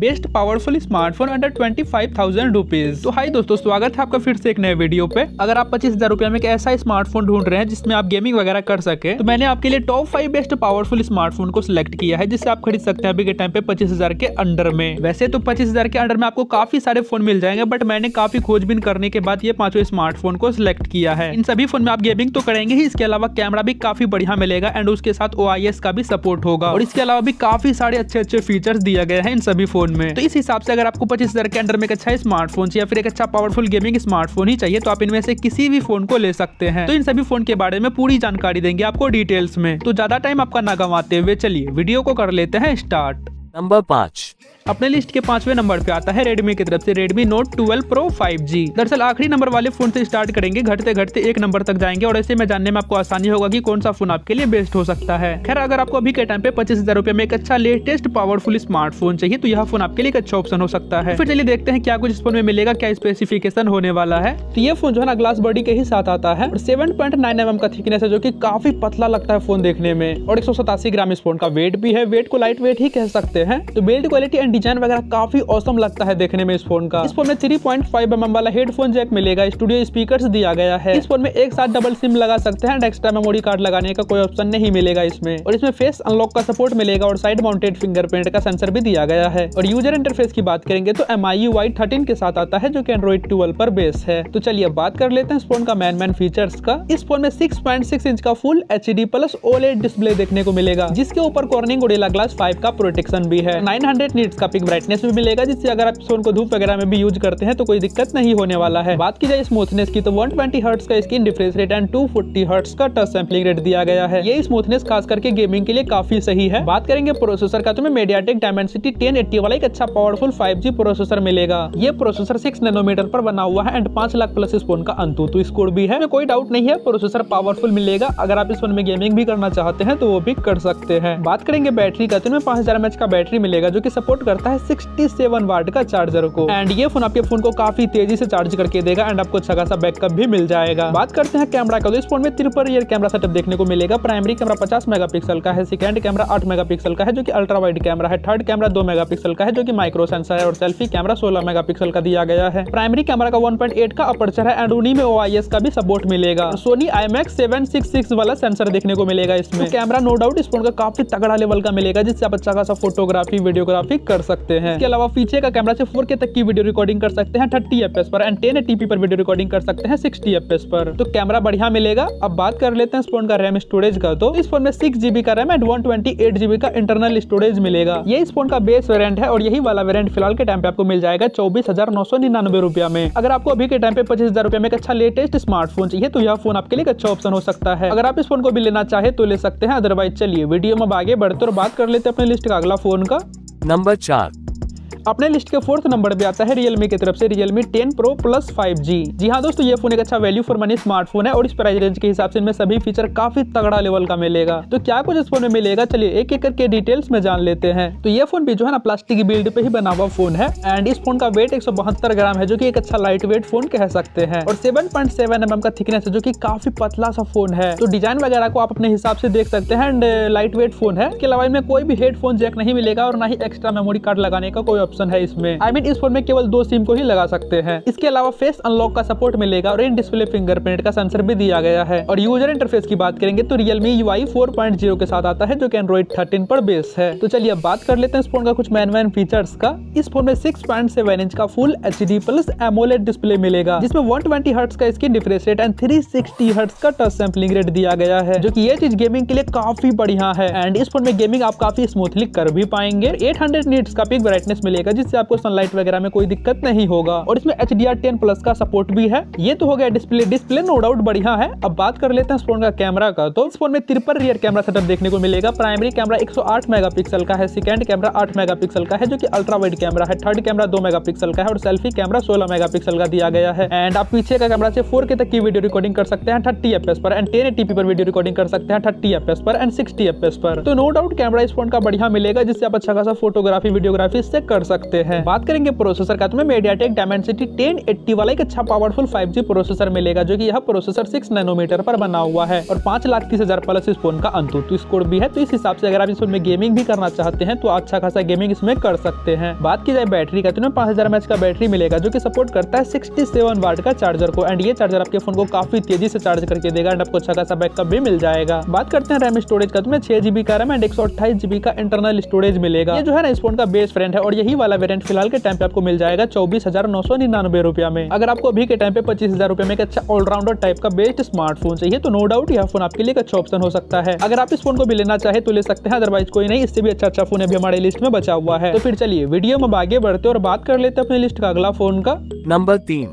best powerful smartphone under twenty five thousand rupees तो hi दोस्तों स्वागत है आपका फिर से एक नए वीडियो पे अगर आप पच्चीस हजार रुपया में एक ऐसा स्मार्टफोन ढूंढ रहे हैं जिसमें आप गेमिंग वगैरह कर सके तो मैंने आपके लिए top five best powerful smartphone को सिलेक्ट किया है जिससे आप खरीद सकते हैं अभी के टाइम पे पच्चीस हजार के अंडर में वैसे तो पच्चीस हजार के अंडर में आपको काफी सारे फोन मिल जाएंगे बट मैंने काफी खोजबीन करने के बाद ये पांचों स्मार्टफोन को सिलेक्ट किया है इन सभी फोन में आप गेमिंग तो करेंगे ही इसके अलावा कैमरा भी काफी बढ़िया मिलेगा एंड उसके साथ ओ का भी सपोर्ट होगा और इसके अलावा भी काफी सारे अच्छे अच्छे फीचर्स दिया गया है इन सभी फोन फोन में तो इस हिसाब से अगर आपको पच्चीस हजार के अंडर में एक अच्छा स्मार्टफोन या फिर एक अच्छा पावरफुल गेमिंग स्मार्टफोन ही चाहिए तो आप इनमें से किसी भी फोन को ले सकते हैं तो इन सभी फोन के बारे में पूरी जानकारी देंगे आपको डिटेल्स में तो ज्यादा टाइम आपका ना गंवाते हुए चलिए वीडियो को कर लेते हैं स्टार्ट नंबर पाँच अपने लिस्ट के पांचवें नंबर पे आता है रेडमी की तरफ से Redmi Note twelve Pro five G दरअसल आखिरी नंबर वाले फोन से स्टार्ट करेंगे घटते घटते एक नंबर तक जाएंगे और ऐसे में जानने में आपको आसानी होगा की कौन सा फोन आपके लिए बेस्ट हो सकता है खैर अगर आपको अभी के टाइम पे पच्चीस हजार में एक अच्छा लेटेस्ट पावरफुल स्मार्टफोन चाहिए तो यह फोन आपके लिए एक अच्छा ऑप्शन हो सकता है फिर चलिए देखते हैं क्या कुछ इस फोन में मिलेगा क्या स्पेसिफिकेशन होने वाला है तो ये फोन जो है ना ग्लास बॉडी के ही साथ आता है और seven point nine M M का थिकनेस है जो की काफी पतला लगता है फोन देखने में और एक ग्राम इस फोन का वेट भी है वेट को लाइट वेट ही कह सकते हैं तो बिल्ड क्वालिटी एंड डिजाइन वगैरह काफी औसम लगता है देखने में इस फोन का इस फोन में थ्री पॉइंट फाइव एम वाला हेडफोन जैक मिलेगा स्टूडियो स्पीकर दिया गया है इस फोन में एक साथ डबल सिम लगा सकते हैं एक्स्ट्रा मेमोरी कार्ड लगाने का कोई ऑप्शन नहीं मिलेगा इसमें और इसमें फेस अनलॉक का सपोर्ट मिलेगा और साइड माउंटेड फिंगरप्रिंट का सेंसर भी दिया गया है और यूजर इंटरफेस की बात करेंगे तो एम आई वाई थर्टीन के साथ आता है जो की एंड्रॉइड ट्वेल्व पर बेस है तो चलिए बात कर लेते हैं इस फोन का मैन मैन फीचर्स का इस फोन में सिक्स पॉइंट सिक्स इंच का full H D plus OLED display देखने को मिलेगा जिसके ऊपर कॉर्निंग गोडेला ग्लास फाइव का प्रोटेक्शन भी है नाइन हंड्रेड नीट्स का पिक ब्राइटनेस भी मिलेगा जिससे अगर आप फोन को धूप वगैरह में भी यूज करते हैं तो कोई दिक्कत नहीं होने वाला है बात की जाए स्मूथनेस की तो 120 ट्वेंटी का screen refresh rate and 240 forty का टच सैम्पलिंग रेट दिया गया है ये स्मूथनेस खास करके गेमिंग के लिए काफी सही है बात करेंगे प्रोसेसर का तो मैं टेक डायमेंसिटी टेन वाला एक अच्छा पावरफुल फाइव प्रोसेसर मिलेगा ये प्रोसेसर सिक्स नैनोमीटर पर बना हुआ है एंड पांच लाख प्लस इस फोन का तो स्कोर भी है कोई डाउट नहीं है प्रोसेसर पावरफुल मिलेगा अगर आप इस फोन में गेमिंग भी करना चाहते हैं तो वो भी कर सकते हैं बात करेंगे बैटरी का तो पांच हजार का बैटरी मिलेगा जो की सपोर्ट करता है 67 वाट का चार्जर को एंड ये फोन आपके फोन को काफी तेजी से चार्ज करके देगा एंड आपको अच्छा खासा बैकअप भी मिल जाएगा बात करते हैं कैमरा का तो इस फोन में त्रिपल ईयर कैमरा सेटअप देखने को मिलेगा प्राइमरी कैमरा पचास मेगा का है सेकेंड कैमरा आठ मेगा का है जो की अल्ट्रा वाइड कैमरा है थर्ड कैमरा दो मेगा का है जो की माइक्रो सेंसर है और सेल्फी कैमरा सोलह मेगा का दिया गया है प्राइमरी कैमरा का वन का अपर्चर है एंड उन्हीं में ओ का भी सपोर्ट मिलेगा सोनी आई मैक्स वाला सेंसर देखने को मिलेगा इसमें कैमरा नो डाउट इस फोन का काफी तगड़ा लेवल का मिलेगा जिससे आप अच्छा खासा फोटोग्राफी वीडियोग्राफी कर कर सकते हैं इसके अलावा पीछे का कैमरा से फोर तक की वीडियो रिकॉर्डिंग कर सकते हैं थर्टी एफ पर एंड टेन टीपी पर वीडियो रिकॉर्डिंग कर सकते हैं सिक्सटी एफ पर तो कैमरा बढ़िया मिलेगा अब बात कर लेते हैं इस फोन का रैम स्टोरेज का तो इस फोन में सिक्स जीबी का RAM and one twenty eight GB का इंटरनल स्टोरेज मिलेगा ये इस फोन का बेस वेरियंट है और यही वाला वेरियंट फिलहाल के टाइम पे आपको मिल जाएगा चौबीस हजार नौ सौ निन्यानवे रुपया में अगर आपको अभी के टाइम पे पच्चीस हजार रुपया में एक अच्छा लेटेस्ट स्मार्टफोन चाहिए तो यह फोन आपके लिए एक अच्छा ऑप्शन हो सकता है अगर आप इस फोन को भी लेना चाहे तो ले सकते हैं अदरवाइज चलिए वीडियो में आगे बढ़ते और बात कर लेते हैं अपने लिस्ट का अगला फोन का नंबर चार अपने लिस्ट के फोर्थ नंबर पे आता है रियलमी की तरफ से Realme ten Pro plus five G जी हाँ दोस्तों ये फोन एक अच्छा वैल्यू फॉर मनी स्मार्टफोन है और इस प्राइस रेंज के हिसाब से इनमें सभी फीचर काफी तगड़ा लेवल का मिलेगा तो क्या कुछ इस फोन में मिलेगा चलिए एक एक करके डिटेल्स में जान लेते हैं तो ये फोन भी जो है ना प्लास्टिक बिल्ड पे ही बना हुआ फोन है एंड इस फोन का वेट एक ग्राम है जो की एक अच्छा लाइट वेट फोन कह सकते हैं और seven point seven M M का थिकनेस है जो की काफी पतला सा फोन है तो डिजाइन वगैरह को आप अपने हिसाब से देख सकते हैं एंड लाइट वेट फोन है इसके अलावा इनमें कोई भी हेडफोन जैक नहीं मिलेगा और ना ही एक्स्ट्रा मेमोरी कार्ड लगाने का कोई ऑप्शन ऑप्शन है इसमें आई I मीन mean, इस फोन में केवल दो सिम को ही लगा सकते हैं इसके अलावा फेस अनलॉक का सपोर्ट मिलेगा और इन डिस्प्ले फिंगरप्रिंट का सेंसर भी दिया गया है और यूजर इंटरफेस की बात करेंगे तो रियलमी यू आई के साथ आता है जो की एंड्रॉइड थर्टीन पर बेस है तो चलिए अब बात कर लेते हैं इस फोन का कुछ मैन मैन फीचर्स का इस फोन में सिक्स पॉइंट सेवन इंच का full H D plus AMOLED display मिलेगा जिसमें वन ट्वेंटी हर्ट्स का screen refresh rate and three sixty hertz का टच सैम्पलिंग रेट दिया गया है जो की ये चीज गेमिंग के लिए काफी बढ़िया है एंड इस फोन में गेमिंग आप काफी स्मूथली कर भी पाएंगे एट हंड्रेड नीट्स का पिक ब्राइटनेस मिलेगा जाएगा जिससे आपको सनलाइट वगैरह में कोई दिक्कत नहीं होगा और इसमें एच डी प्लस का सपोर्ट भी है ये तो हो गया डिस्प्ले डिस्प्ले नो डाउट बढ़िया है अब बात कर लेते हैं फोन का कैमरा का तो इस फोन में तिरपन रियर कैमरा सेटअप देखने को मिलेगा प्राइमरी कैमरा एक मेगापिक्सल का है सेकेंड कैमरा आठ मेगापिक्सल का है जो कि अल्ट्रा वाइड कैमरा है थर्ड कैमरा दो मेगापिक्सल का है और सेल्फी कैमरा सोलह मेगापिक्सल का दिया गया है एंड आप पीछे का कैमरा से 4K तक की वीडियो रिकॉर्डिंग कर सकते हैं थर्टी एफ पर एंड टेन एटीपी पर वीडियो रिकॉर्डिंग कर सकते हैं थर्टी एफ पर एंड सिक्सटी एफ पर तो नो डाउट कैमरा इस फोन का बढ़िया मिलेगा जिससे आप अच्छा खासा फोटोग्राफी वीडियोग्राफी से कर सकते हैं बात करेंगे प्रोसेसर का तुम्हें टेक डायमेंसिटी एट्टी वाला एक अच्छा पावरफुल फाइव प्रोसेसर मिलेगा जो की यह प्रोसेसर सिक्स नैनोमीटर पर बना हुआ है और पांच लाख तीस हजार प्लस इस फोन का अंतुत स्कोर भी है तो इस हिसाब से अगर आप इस फोन में गेमिंग भी करना चाहते हैं तो अच्छा खासा गेमिंग इसमें कर सकते हैं बात की जाए बैटरी का तुम्हें पांच हजार का बैटरी मिलेगा जो की सपोर्ट करता है सिक्सटी सेवन वाट का चार्जर को एंड ये चार्जर आपके फोन को काफी तेजी से चार्ज करके देगा एंड आपको अच्छा खासा बैकअप भी मिल जाएगा बात करते हैं रैम स्टोरेज का तुम्हें छह जीबी का रैम एंड एक सौ का इंटरनल स्टोरेज मिलेगा ये जो है ना इस फोन का बेस्ट फ्रेंड है और यही वाला वेरियंट फिलहाल के टाइम पे आपको मिल जाएगा चौबीस हजार नौ सौ निन्यानबे रुपया में अगर आपको अभी के टाइम पे पच्चीस हजार रुपया में एक अच्छा ऑलराउंडर टाइप का बेस्ट स्मार्टफोन चाहिए तो नो डाउट यह फोन आपके लिए एक अच्छा ऑप्शन हो सकता है अगर आप इस फोन को भी लेना चाहे तो ले सकते हैं अदरवाइज कोई नहीं इससे भी अच्छा अच्छा फोन अभी हमारे लिस्ट में बचा हुआ है तो फिर चलिए वीडियो में आगे बढ़ते और बात कर लेते अपने लिस्ट का अगला फोन का नंबर तीन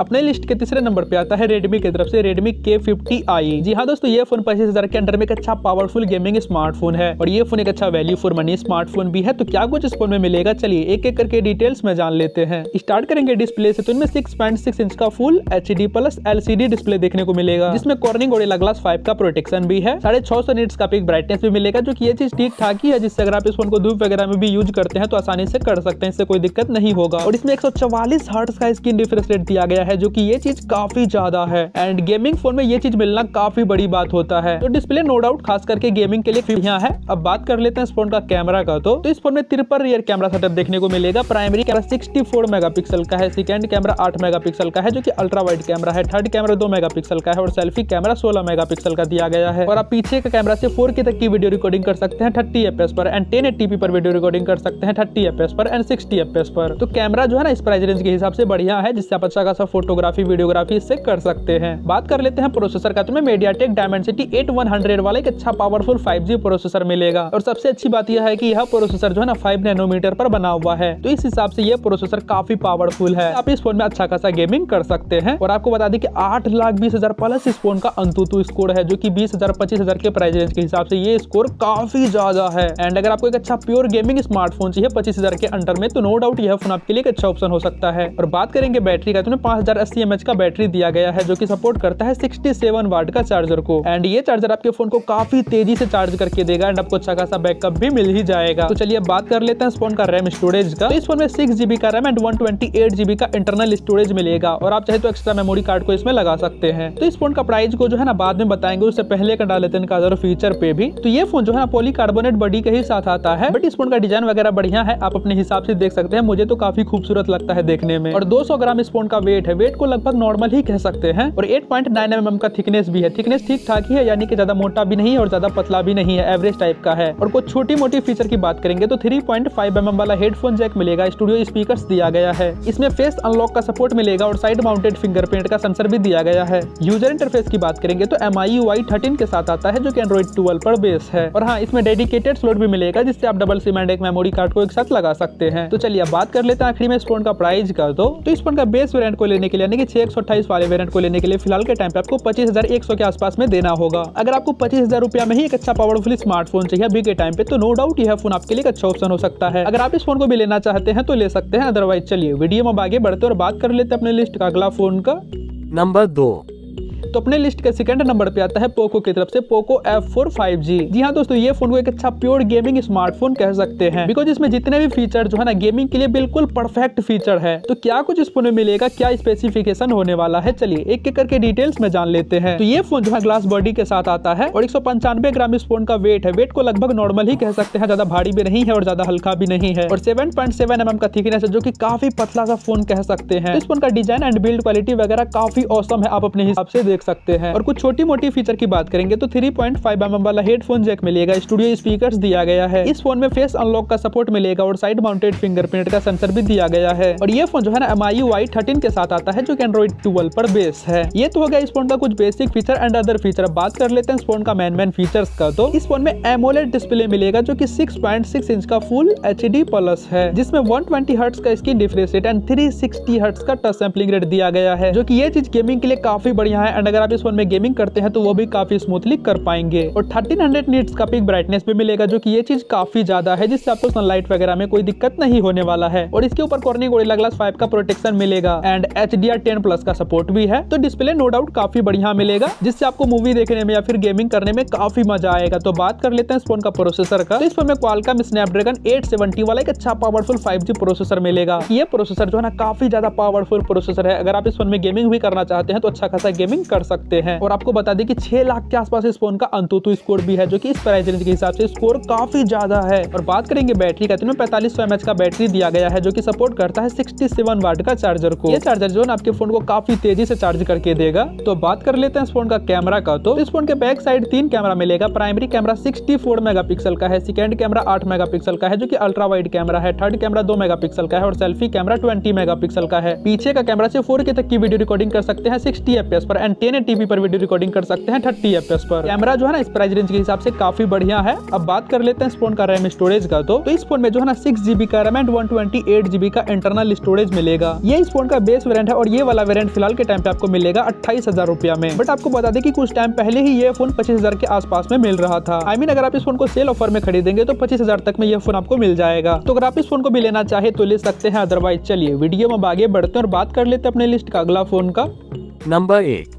अपने लिस्ट के तीसरे नंबर पे आता है रेडमी की तरफ से रेडमी के फिफ्टी आई जी हाँ दोस्तों ये फोन पच्चीस हजार के अंडर में एक अच्छा पावरफुल गेमिंग स्मार्टफोन है और ये फोन एक अच्छा वैल्यू फॉर मनी स्मार्टफोन भी है तो क्या कुछ इस फोन में मिलेगा चलिए एक एक करके डिटेल्स में जान लेते हैं स्टार्ट करेंगे डिस्प्ले से तो इनमें सिक्स पॉइंट सिक्स इंच का full H D plus D display देखने को मिलेगा जिसमें कॉर्निंग और ग्लास फाइव का प्रोटेक्शन भी है साढ़े छह सौ नीट्स का पिक ब्राइटनेस भी मिलेगा जो की ये चीज ठीक ठाक ही है जिससे अगर आप इस फोन को धूप वगैरह में भी यूज करते हैं तो आसानी से कर सकते हैं इससे कोई दिक्कत नहीं होगा और इसमें एक सौ चवालीस हर्ट्स का स्क्रीन रिफ्रेश रेट दिया गया है है जो कि ये चीज काफी ज्यादा है एंड गेमिंग फोन में ये चीज मिलना काफी बड़ी बात होता है तो डिस्प्ले नो डाउट खास करके गेमिंग के लिए यहाँ है अब बात कर लेते हैं इस फोन का कैमरा का तो, तो इस फोन में तिरपन रियर कैमरा सेटअप देखने को मिलेगा प्राइमरी कैमरा 64 मेगापिक्सल का है सेकेंड कैमरा 8 मेगापिक्सल का है जो की अल्ट्रा वाइड कैमरा है थर्ड कैमरा 2 मेगापिक्सल का है और सेल्फी कैमरा 16 मेगापिक्सल का दिया गया है और आप पीछे का कैमरा से 4K तक की वीडियो रिकॉर्डिंग कर सकते हैं थर्टी एफ पर एंड टेन एटीपी पर वीडियो रिकॉर्डिंग कर सकते हैं थर्टी एफ पर एंड सिक्सटी एफ पर तो कैमरा जो है ना इस प्राइस रेंज के हिसाब से बढ़िया है जिससे आप अच्छा खासा फोटोग्राफी वीडियोग्राफी इससे कर सकते हैं बात कर लेते हैं प्रोसेसर का तुम्हें MediaTek Dimensity eight one hundred वाला एक अच्छा पावरफुल फाइव प्रोसेसर मिलेगा और सबसे अच्छी बात यह है की यह प्रोसेसर जो है ना फाइव नैनोमीटर पर बना हुआ है तो इस हिसाब से यह प्रोसेसर काफी पावरफुल है आप इस फोन में अच्छा खासा गेमिंग कर सकते हैं और आपको बता दें कि आठ लाख बीस हजार प्लस इस फोन का अंतुतु स्कोर है जो कि बीस हजार पच्चीस हजार के प्राइस रेंज के हिसाब से ये स्कोर काफी ज्यादा है एंड अगर आपको एक अच्छा प्योर गेमिंग स्मार्टफोन चाहिए पच्चीस हजार के अंडर में तो नो डाउट यह फोन आपके लिए एक अच्छा ऑप्शन हो सकता है और बात करेंगे बैटरी का तो पांच हजार का बैटरी दिया गया है जो की सपोर्ट करता है सिक्सटी सेवन का चार्जर को एंड ये चार्जर आपके फोन को काफी तेजी से चार्ज करके देगा एंड आपको अच्छा खासा बैकअप भी मिल ही जाएगा तो चलिए बात कर लेते हैं इस फोन का रैम स्टोरेज का तो इस फोन में सिक्स जीबी का RAM and one twenty eight GB का इंटरनल स्टोरेज मिलेगा और आप चाहे तो एक्स्ट्रा मेमोरी कार्ड को इसमें लगा सकते हैं तो इस फोन का प्राइस को जो है ना बाद में बताएंगे उससे पहले कर डाल लेते हैं फीचर पे भी तो ये फोन जो है ना कार्बोनेट बडी के ही साथ आता है बट इस फोन का डिजाइन वगैरह बढ़िया है आप अपने हिसाब से देख सकते हैं मुझे तो काफी खूबसूरत लगता है देखने में और दो ग्राम इस फोन का वेट है वेट को लगभग नॉर्मल ही कह सकते हैं और eight point nine M M का थिकनेस भी है थिकनेस ठीक ठाक ही है यानी कि ज्यादा मोटा भी नहीं है और ज्यादा पतला भी नहीं है एवरेज टाइप का है और कुछ छोटी मोटी फीचर की बात करेंगे तो three point five M M वाला हेडफोन जैक मिलेगा स्टूडियो स्पीकर दिया गया है इसमें फेस अनलॉक का सपोर्ट मिलेगा और साइड माउंटेड फिंगरप्रिंट का सेंसर भी दिया गया है यूजर इंटरफेस की बात करेंगे तो एम आई वाई थर्टीन के साथ आता है जो की एंड्रॉइड ट्वेल्व पर बेस है और हाँ इसमें डेडिकेटेड स्लोट भी मिलेगा जिससे आप डबल सिम एंड एक मेमोरी कार्ड को एक साथ लगा सकते हैं तो चलिए अब बात कर लेते हैं आखिरी में इस फोन का प्राइस कर दो तो इस फोन का बेस वेरियंट को ले लेने के लिए यानी कि छः एक वाले वेरियंट को लेने के लिए फिलहाल के टाइम पे आपको पच्चीस के आसपास में देना होगा अगर आपको पच्चीस रुपया में ही एक अच्छा पावरफुल स्मार्टफोन चाहिए अभी के टाइम पे तो नो डाउट यह फोन आपके लिए एक अच्छा ऑप्शन हो सकता है अगर आप इस फोन को भी लेना चाहते हैं तो ले सकते हैं अदरवाइज चलिए वीडियो में आगे बढ़ते और बात कर लेते अपने लिस्ट का अगला फोन का नंबर दो तो अपने लिस्ट के सेकंड नंबर पे आता है पोको की तरफ से Poco F four five G जी हाँ दोस्तों ये फोन को एक अच्छा प्योर गेमिंग स्मार्टफोन कह सकते हैं बिकॉज इसमें जितने भी फीचर जो है ना गेमिंग के लिए बिल्कुल परफेक्ट फीचर है तो क्या कुछ इस फोन में मिलेगा क्या स्पेसिफिकेशन होने वाला है चलिए एक एक करके डिटेल्स में जान लेते हैं तो ये फोन जो है ग्लास बॉडी के साथ आता है और एक ग्राम इस फोन का वेट है वेट को लगभग नॉर्मल ही कह सकते हैं ज्यादा भारी भी नहीं है और ज्यादा हल्का भी नहीं है और सेवन पॉइंट सेवन एम का थिकनेस है जो की काफी पतला सा फोन कह सकते हैं इस फोन का डिजाइन एंड बिल्ड क्वालिटी वगैरह काफी औसम है आप अपने हिसाब से देख सकते हैं और कुछ छोटी मोटी फीचर की बात करेंगे तो थ्री पॉइंट फाइव एम वाला हेडफोन जैक मिलेगा स्टूडियो स्पीकर दिया गया है इस फोन में फेस अनलॉक का सपोर्ट मिलेगा और साइड माउंटेड फिंगरप्रिंट का सेंसर भी दिया गया है और ये फोन जो है ना एम आई वाई थर्टीन के साथ आता है जो एंड्रॉइड ट्वेल्व पर बेस है ये तो हो गया इस फोन का कुछ basic feature and other feature बात कर लेते हैं इस फोन का मेन मेन फीचर्स का तो इस फोन में एमोलेड डिस्प्ले मिलेगा जो की सिक्स पॉइंट सिक्स इंच का फुल एच डी प्लस है जिसमें वन ट्वेंटी हर्ट्स का screen refresh rate and sixty hertz का टच सैम्पलिंग रेट दिया गया है जो कि ये चीज गेमिंग के लिए काफी बढ़िया है एंड अगर आप इस फोन में गेमिंग करते हैं तो वो भी काफी स्मूथली कर पाएंगे और थर्टीन हंड्रेड नीट्स का पिक ब्राइटनेस भी मिलेगा जो की ये चीज काफी ज्यादा है जिससे आपको सनलाइट वगैरह में कोई दिक्कत नहीं होने वाला है और इसके ऊपर कॉर्निंग गोरिल्ला ग्लास फाइव का प्रोटेक्शन मिलेगा and H D R ten plus का सपोर्ट भी है तो डिस्प्ले नो डाउट काफी बढ़िया मिलेगा जिससे आपको मूवी देखने में या फिर गेमिंग करने में काफी मजा आएगा तो बात कर लेते हैं इस फोन का प्रोसेसर का तो इस फोन में क्वालकॉम स्नैपड्रैगन 870 वाला एक अच्छा पावरफुल 5G प्रोसेसर मिलेगा ये प्रोसेसर जो है ना काफी ज्यादा पावरफुल प्रोसेसर है अगर आप इस फोन में गेमिंग भी करना चाहते हैं तो अच्छा खासा गेमिंग कर सकते हैं और आपको बता दें कि छह लाख के आसपास इस फोन का अंतुतु स्कोर भी है जो कि इस प्राइस रेंज के हिसाब से स्कोर काफी ज्यादा है और बात करेंगे बैटरी का तो पैंतालीस सौ का बैटरी दिया गया है जो की सपोर्ट करता है सिक्सटी सेवन का चार्जर को यह चार्जर जो आपके फोन को काफी तेजी से चार्ज करके देगा तो बात कर लेते हैं इस फोन का कैमरा का तो इस फोन के बैक साइड तीन कैमरा मिलेगा प्राइमरी कैमरा 64 मेगापिक्सल का है सेकेंड कैमरा 8 मेगापिक्सल का है जो कि अल्ट्रा वाइड कैमरा है थर्ड कैमरा 2 मेगापिक्सल का है और सेल्फी कैमरा 20 मेगापिक्सल का है पीछे का कैमरा से के तक की वीडियो रिकॉर्डिंग कर सकते हैं सिक्सटी एफ पर एंड टेन टीवी पर वीडियो रिकॉर्डिंग कर सकते हैं थर्टी एफ पर कैमरा जो है ना इस प्राइस रेंज के हिसाब से काफी बढ़िया है अब बात कर लेते हैं इस फोन का रैम स्टोरेज का तो, तो इस फोन में जो है ना सिक्स जीबी का RAM and one twenty eight GB का इंटरनल स्टोरेज मिलेगा ये इस फोन का बेस वेरियंट है और ये वाला वेरियंट फिलहाल के टाइम पे आपको मिलेगा अट्ठाईस हजार रुपया में बट आपको बता दें कि कुछ टाइम पहले ही ये फोन पच्चीस हजार के आसपास में मिल रहा था आई I मीन mean, अगर आप इस फोन को सेल ऑफर में खरीदेंगे तो पच्चीस हजार तक में यह फोन आपको मिल जाएगा तो अगर आप इस फोन को भी लेना चाहे तो ले सकते हैं अदरवाइज चलिए वीडियो में आगे बढ़ते हैं और बात कर लेते हैं अपने लिस्ट का अगला फोन का नंबर एक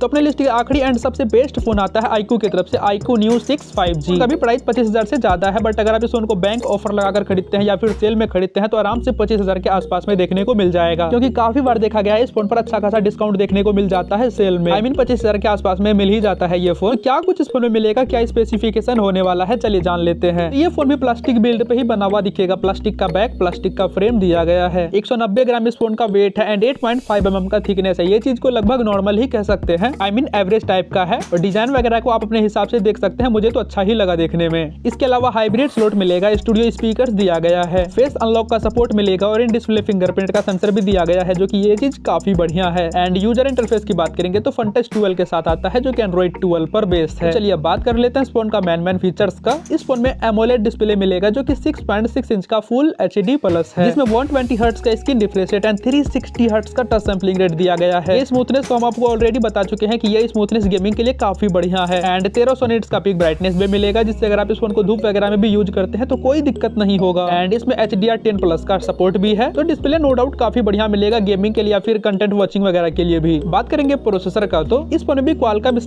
तो अपने लिस्ट के आखिरी एंड सबसे बेस्ट फोन आता है आईकू की तरफ से iQOO Neo six five G का भी प्राइस पच्चीस हजार से ज्यादा है बट अगर आप इस फोन को बैंक ऑफर लगाकर खरीदते हैं या फिर सेल में खरीदते हैं तो आराम से पच्चीस हजार के आसपास में देखने को मिल जाएगा क्योंकि काफी बार देखा गया है इस फोन पर अच्छा खासा डिस्काउंट देखने को मिल जाता है सेल में आई मीन पच्चीस हजार के आसपास में मिल ही जाता है ये फोन क्या कुछ इस फोन में मिलेगा क्या स्पेसिफिकेशन होने वाला है चलिए जान लेते हैं ये फोन भी प्लास्टिक बिल्ड पे ही बना हुआ दिखेगा प्लास्टिक का बैक प्लास्टिक का फ्रेम दिया गया है एक ग्राम इस फोन का वेट है एंड 8.5 पॉइंट mm का थिकनेस है ये चीज को लगभग नॉर्मल ही कह सकते हैं है आई मीन एवरेज टाइप का है और डिजाइन वगैरह को आप अपने हिसाब से देख सकते हैं मुझे तो अच्छा ही लगा देखने में इसके अलावा हाइब्रिड स्लोट मिलेगा स्टूडियो स्पीकर दिया गया है फेस अनलॉक का सपोर्ट मिलेगा और इन डिस्प्ले फिंगरप्रिंट का सेंसर भी दिया गया है जो की ये चीज काफी बढ़िया है एंड यूजर इंटरफेस की बात करेंगे तो फंटेस ट्वेल्व के साथ आता है जो की एंड्रॉइड ट्वेल्व पर बेस्ड है चलिए अब बात कर लेते हैं इस फोन का मैन मैन फीचर्स का इस फोन में एमोलेट डिस्प्ले मिलेगा जो की सिक्स इंच का फुल एच प्लस है जिसमें वन ट्वेंटी का screen refresh rate and three sixty का टच सैम्पलिंग रेट दिया गया है स्मूथनेस को हम आपको ऑलरेडी बता चुके चुके हैं कि यह स्मूथनेस गेमिंग के लिए काफी बढ़िया है एंड तेरह सौ का पिक ब्राइटनेस भी मिलेगा जिससे अगर आप इस फोन को धूप वगैरह में भी यूज करते हैं तो कोई दिक्कत नहीं होगा एंड इसमें H D R ten plus का सपोर्ट भी है तो डिस्प्ले नो डाउट काफी बढ़िया मिलेगा गेमिंग के लिए या फिर कंटेंट वॉचिंग वगैरह के लिए भी बात करेंगे प्रोसेसर का तो इस फोन में भी क्वालकॉम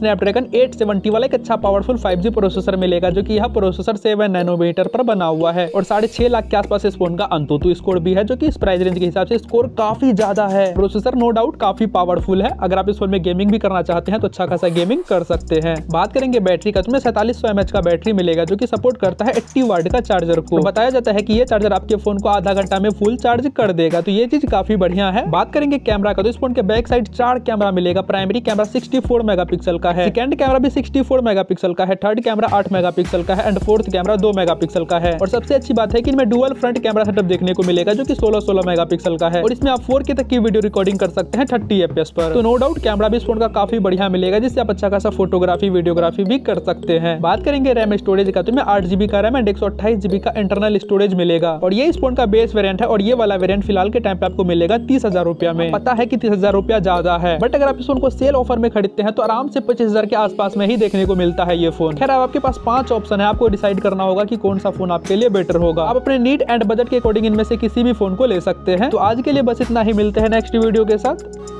एट सेवेंटी वाला एक अच्छा पावरफुल फाइव जी प्रोसेसर मिलेगा जो की यह प्रोसेसर सेवन नैनोमीटर पर बना हुआ है और साढ़े छह लाख के आसपास इस फोन का अंतुतु स्कोर भी है जो की इस प्राइस रेंज के हिसाब से स्कोर काफी ज्यादा है प्रोसेसर नो डाउट काफी पावरफुल है अगर आप इस फोन में गेमिंग भी करना करना चाहते हैं तो अच्छा खासा गेमिंग कर सकते हैं बात करेंगे बैटरी का तुम्हें सैतालीस सौ का बैटरी मिलेगा जो की सपोर्ट करता है एट्टी वाट का चार्जर को तो बताया जाता है की ये चार्जर आपके फोन को आधा घंटा में फुल चार्ज कर देगा तो ये चीज काफी बढ़िया है बात करेंगे कैमरा का तो इस फोन के बैक साइड चार कैमरा मिलेगा प्राइमरी कैमरा सिक्सटी फोर का है सेकेंड कैमरा भी 64 मेगापिक्सल का है थर्ड कैमरा 8 मेगापिक्सल का है एंड फोर्थ कैमरा 2 मेगापिक्सल का है और सबसे अच्छी बात है कि इनमें डुअल फ्रंट कैमरा सेटअप देखने को मिलेगा जो कि 16 16 मेगापिक्सल का है और इसमें आप 4K तक की वीडियो रिकॉर्डिंग कर सकते हैं थर्टी fps पर तो नो डाउट कैमरा भी इस फोन का काफी बढ़िया मिलेगा जिससे आप अच्छा खासा फोटोग्राफी वीडियोग्राफी भी कर सकते हैं बात करेंगे रैम स्टोरेज का तो मैं आठ जीबी का रैम एंड एक का इंटरनल स्टोरेज मिलेगा और ये इस फोन का बेस वेरियंट है और ये वाला वेरियंट फिलहाल के टाइम पे आपको मिलेगा तीस में पता है की तीस ज्यादा है बट अगर आप इस फोन को सेल ऑफर में खरीदते हैं तो आराम से पच्चीस हजार के आसपास में ही देखने को मिलता है ये फोन खैर आपके पास पांच ऑप्शन है आपको डिसाइड करना होगा की कौन सा फोन आपके लिए बेटर होगा आप अपने नीट एंड बजट के अकॉर्डिंग इनमें से किसी भी फोन को ले सकते हैं तो आज के लिए बस इतना ही मिलते हैं नेक्स्ट वीडियो के साथ